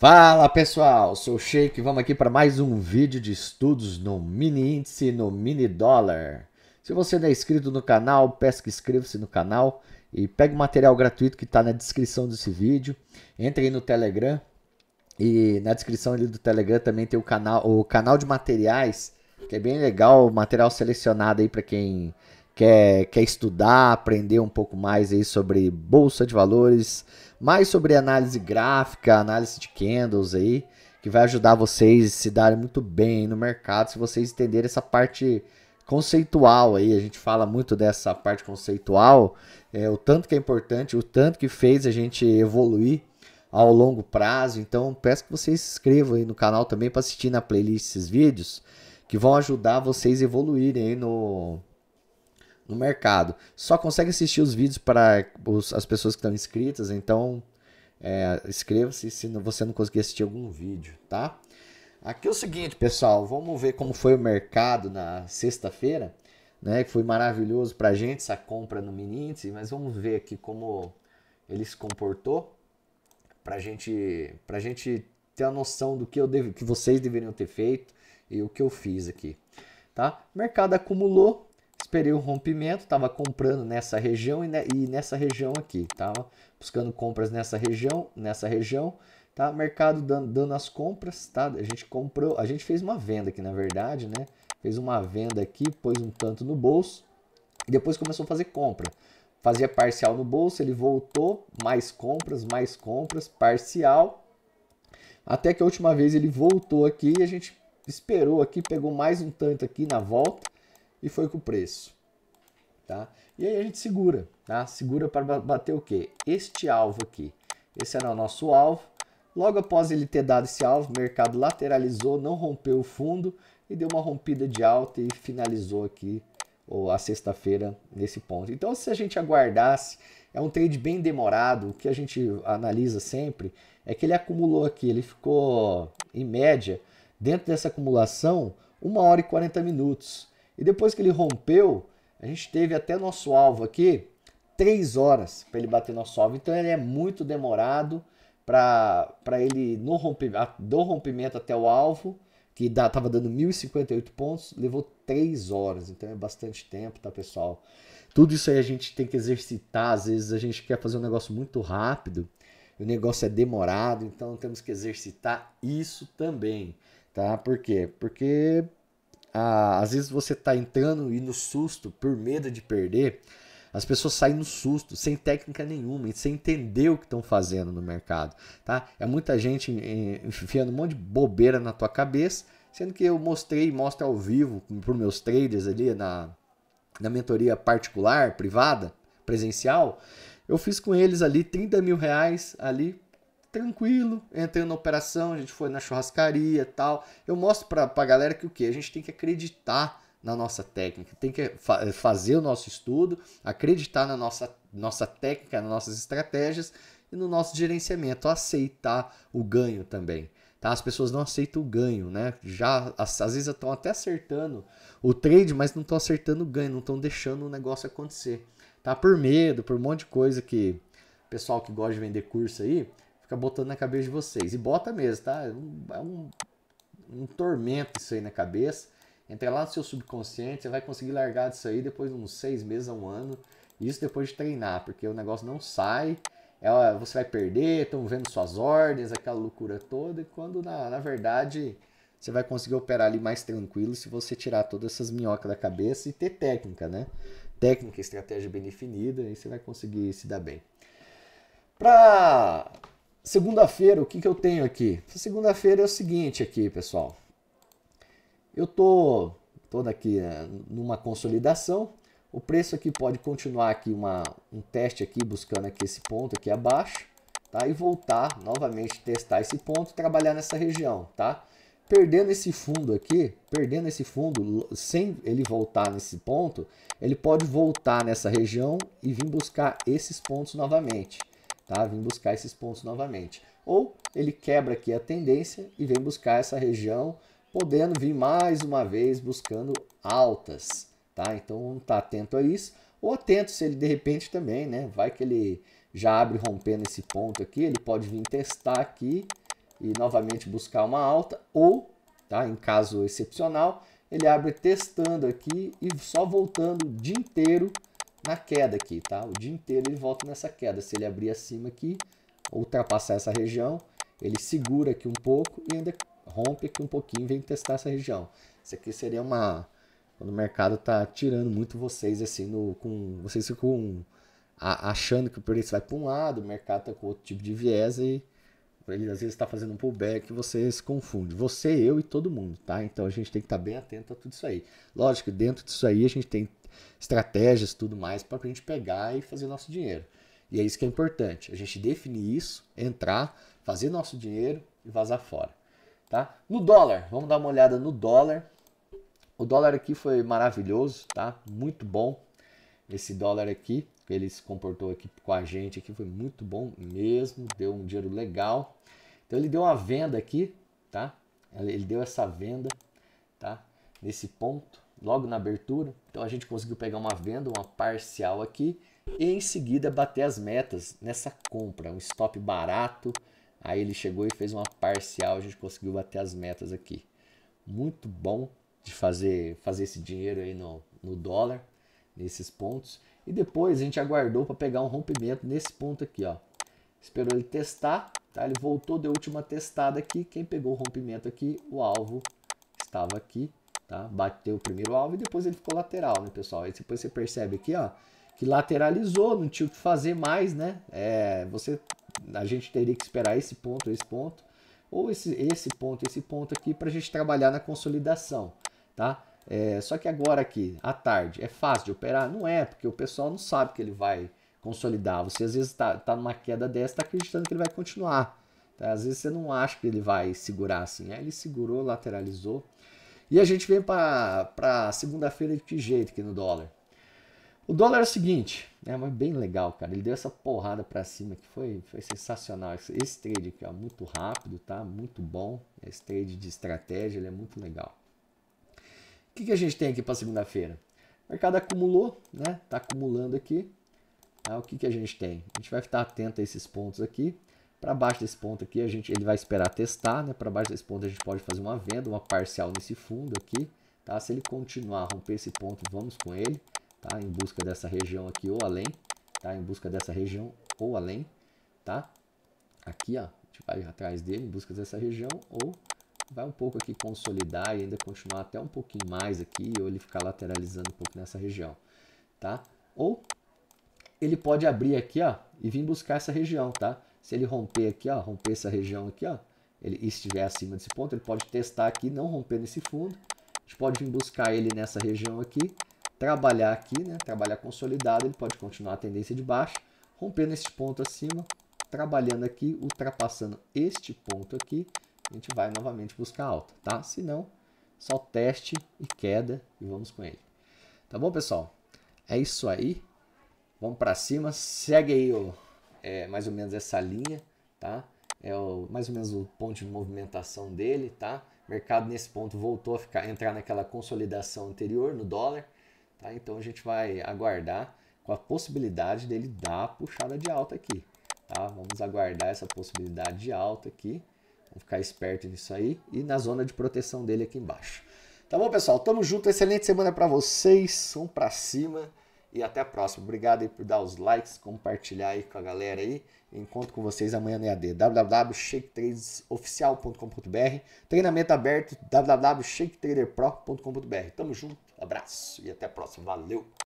Fala pessoal, sou o Sheik vamos aqui para mais um vídeo de estudos no mini índice no mini dólar. Se você não é inscrito no canal, peço que inscreva-se no canal e pegue o material gratuito que está na descrição desse vídeo. Entre aí no Telegram e na descrição ali do Telegram também tem o canal, o canal de materiais, que é bem legal, material selecionado aí para quem quer, quer estudar, aprender um pouco mais aí sobre bolsa de valores, mais sobre análise gráfica, análise de candles aí, que vai ajudar vocês a se darem muito bem no mercado, se vocês entenderem essa parte conceitual aí, a gente fala muito dessa parte conceitual, é, o tanto que é importante, o tanto que fez a gente evoluir ao longo prazo, então peço que vocês se inscrevam aí no canal também para assistir na playlist esses vídeos, que vão ajudar vocês a evoluírem aí no, no mercado. Só consegue assistir os vídeos para as pessoas que estão inscritas, então é, inscreva-se se você não conseguir assistir algum vídeo, tá? Aqui é o seguinte, pessoal, vamos ver como foi o mercado na sexta-feira, né? Foi maravilhoso para a gente essa compra no mini índice, mas vamos ver aqui como ele se comportou para gente, a gente ter a noção do que, eu devo, que vocês deveriam ter feito e o que eu fiz aqui, tá? O mercado acumulou, esperei o rompimento, estava comprando nessa região e, ne e nessa região aqui, estava tá? buscando compras nessa região, nessa região, tá? Mercado dando, dando as compras, tá? A gente comprou, a gente fez uma venda aqui, na verdade, né? Fez uma venda aqui, pôs um tanto no bolso e depois começou a fazer compra. Fazia parcial no bolso, ele voltou, mais compras, mais compras, parcial. Até que a última vez ele voltou aqui e a gente esperou aqui, pegou mais um tanto aqui na volta e foi com o preço. Tá? E aí a gente segura, tá? segura para bater o quê? Este alvo aqui. Esse era o nosso alvo. Logo após ele ter dado esse alvo, o mercado lateralizou, não rompeu o fundo e deu uma rompida de alta e finalizou aqui ou a sexta-feira nesse ponto. Então, se a gente aguardasse, é um trade bem demorado. O que a gente analisa sempre é que ele acumulou aqui, ele ficou em média dentro dessa acumulação 1 hora e 40 minutos. E depois que ele rompeu, a gente teve até nosso alvo aqui três horas para ele bater nosso alvo. Então ele é muito demorado para ele no rompimento, do rompimento até o alvo, que estava dando 1.058 pontos, levou três horas. Então é bastante tempo, tá, pessoal? Tudo isso aí a gente tem que exercitar. Às vezes a gente quer fazer um negócio muito rápido, o negócio é demorado, então temos que exercitar isso também, tá? Por quê? Porque ah, às vezes você está entrando e no susto, por medo de perder, as pessoas saem no susto, sem técnica nenhuma, sem entender o que estão fazendo no mercado, tá? É muita gente enfiando um monte de bobeira na tua cabeça, sendo que eu mostrei, mostro ao vivo para os meus traders ali na, na mentoria particular, privada, presencial, eu fiz com eles ali 30 mil reais ali tranquilo, entrando na operação, a gente foi na churrascaria tal. Eu mostro pra, pra galera que o que? A gente tem que acreditar na nossa técnica, tem que fa eh, fazer o nosso estudo, acreditar na nossa, nossa técnica, nas nossas estratégias e no nosso gerenciamento, aceitar o ganho também. Tá? As pessoas não aceitam o ganho, né? Já às, às vezes estão até acertando o trade, mas não estão acertando o ganho, não estão deixando o negócio acontecer. Tá por medo, por um monte de coisa que pessoal que gosta de vender curso aí, Fica botando na cabeça de vocês. E bota mesmo, tá? É, é um, um, tormento isso aí na cabeça. Entra lá no seu subconsciente, você vai conseguir largar disso aí depois de uns seis meses a um ano. Isso depois de treinar, porque o negócio não sai. É, você vai perder, estão vendo suas ordens, aquela loucura toda. E quando, na, na verdade, você vai conseguir operar ali mais tranquilo se você tirar todas essas minhocas da cabeça e ter técnica, né? Técnica, estratégia bem definida, e você vai conseguir se dar bem. Para segunda-feira, o que, que eu tenho aqui? Segunda-feira é o seguinte aqui, pessoal. Eu tô toda aqui né, numa consolidação. O preço aqui pode continuar aqui uma, um teste aqui, buscando aqui esse ponto aqui abaixo, tá? E voltar novamente, testar esse ponto, trabalhar nessa região, tá? Perdendo esse fundo aqui, perdendo esse fundo, sem ele voltar nesse ponto, ele pode voltar nessa região e vir buscar esses pontos novamente, tá? Vim buscar esses pontos novamente. Ou ele quebra aqui a tendência e vem buscar essa região, podendo vir mais uma vez buscando altas, tá? Então tá atento a isso. Ou atento se ele de repente também, né? Vai que ele já abre rompendo esse ponto aqui, ele pode vir testar aqui e novamente buscar uma alta, ou, tá, em caso excepcional, ele abre testando aqui e só voltando o dia inteiro na queda aqui, tá? O dia inteiro ele volta nessa queda. Se ele abrir acima aqui, ultrapassar essa região, ele segura aqui um pouco e ainda rompe aqui um pouquinho, vem testar essa região. Isso aqui seria uma quando o mercado tá tirando muito vocês assim no com vocês ficam achando que o preço vai para um lado, o mercado tá com outro tipo de viés e ele às vezes está fazendo um pullback e você se confunde. Você, eu e todo mundo, tá? Então a gente tem que estar tá bem atento a tudo isso aí. Lógico, dentro disso aí a gente tem estratégias, tudo mais, para a gente pegar e fazer nosso dinheiro. E é isso que é importante, a gente definir isso, entrar, fazer nosso dinheiro e vazar fora. Tá? No dólar, vamos dar uma olhada no dólar. O dólar aqui foi maravilhoso, tá? Muito bom. Esse dólar aqui, ele se comportou aqui com a gente aqui, foi muito bom mesmo, deu um dinheiro legal. Então ele deu uma venda aqui, tá? Ele deu essa venda, tá? Nesse ponto, logo na abertura. Então a gente conseguiu pegar uma venda, uma parcial aqui e em seguida bater as metas nessa compra, um stop barato. Aí ele chegou e fez uma parcial, a gente conseguiu bater as metas aqui. Muito bom de fazer fazer esse dinheiro aí no, no dólar nesses pontos. E depois a gente aguardou para pegar um rompimento nesse ponto aqui, ó. Esperou ele testar, tá? Ele voltou, deu a última testada aqui. Quem pegou o rompimento aqui, o alvo estava aqui Tá? Bateu o primeiro alvo e depois ele ficou lateral, né, pessoal? Aí depois você percebe aqui, ó, que lateralizou, não tinha o que fazer mais, né? É, você, a gente teria que esperar esse ponto, esse ponto, ou esse, esse ponto, esse ponto aqui, para a gente trabalhar na consolidação, tá? É, só que agora aqui, à tarde, é fácil de operar? Não é, porque o pessoal não sabe que ele vai consolidar. Você às vezes está tá numa queda dessa, está acreditando que ele vai continuar. Tá? Às vezes você não acha que ele vai segurar assim. Aí ele segurou, lateralizou. E a gente vem para segunda-feira de que jeito aqui no dólar? O dólar é o seguinte, né, bem legal, cara. Ele deu essa porrada para cima que foi, foi sensacional. Esse, esse, trade aqui, é muito rápido, tá? Muito bom. Esse trade de estratégia, ele é muito legal. O que, que a gente tem aqui para segunda-feira? O mercado acumulou, né? Tá acumulando aqui. Tá? O que, que a gente tem? A gente vai ficar atento a esses pontos aqui. Para baixo desse ponto aqui, a gente, ele vai esperar testar, né? Para baixo desse ponto a gente pode fazer uma venda, uma parcial nesse fundo aqui, tá? Se ele continuar a romper esse ponto, vamos com ele, tá? Em busca dessa região aqui ou além, tá? Em busca dessa região ou além, tá? Aqui, ó, a gente vai atrás dele em busca dessa região ou vai um pouco aqui consolidar e ainda continuar até um pouquinho mais aqui ou ele ficar lateralizando um pouco nessa região, tá? Ou ele pode abrir aqui, ó, e vir buscar essa região, tá? Se ele romper aqui, ó, romper essa região aqui, ó, ele estiver acima desse ponto, ele pode testar aqui, não romper nesse fundo. A gente pode vir buscar ele nessa região aqui, trabalhar aqui, né, trabalhar consolidado, ele pode continuar a tendência de baixo, romper nesse ponto acima, trabalhando aqui, ultrapassando este ponto aqui, a gente vai novamente buscar alta, tá? Se não, só teste e queda e vamos com ele. Tá bom, pessoal? É isso aí. Vamos para cima. Segue aí o é mais ou menos essa linha, tá? É o, mais ou menos o ponto de movimentação dele, tá? O mercado nesse ponto voltou a ficar, entrar naquela consolidação anterior no dólar, tá? Então a gente vai aguardar com a possibilidade dele dar a puxada de alta aqui, tá? Vamos aguardar essa possibilidade de alta aqui, vamos ficar esperto nisso aí e na zona de proteção dele aqui embaixo. Tá bom, pessoal? Tamo junto, excelente semana para vocês, um para cima e até a próxima. Obrigado aí por dar os likes, compartilhar aí com a galera aí. Encontro com vocês amanhã no EAD. www.shaketradesoficial.com.br Treinamento aberto www.shaketraderpro.com.br Tamo junto, abraço e até a próxima. Valeu!